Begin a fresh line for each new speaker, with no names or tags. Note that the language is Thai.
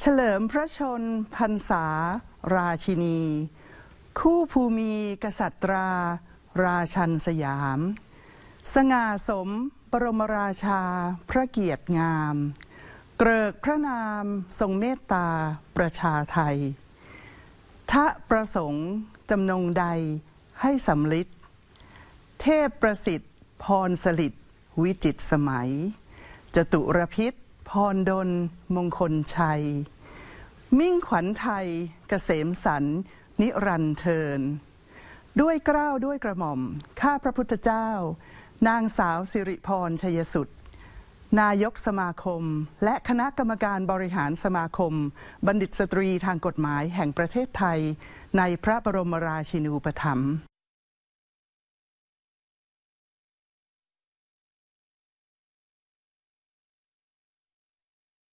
เฉลิมพระชนพรรษาราชินี คู่ภูมิกษัตราราชันสยาม สง่าสมบรมราชาพระเกียรติงาม เกริกพระนามทรงเมตตาประชาไทยทะประสงค์จำนงใดให้สำลิดเทพประสิทธิ์พรสลิดวิจิตสมัยจตุรพิษพรดลมงคลชัย มิ่งขวัญไทยกเกษมสันนิรันเทิน ด้วยเกล้าด้วยกระหม่อม ข้าพระพุทธเจ้า นางสาวสิริพรชัยสุดนายกสมาคมและคณะกรรมการบริหารสมาคม บัณฑิตสตรีทางกฎหมายแห่งประเทศไทย ในพระบรมราชินูปถัมภ์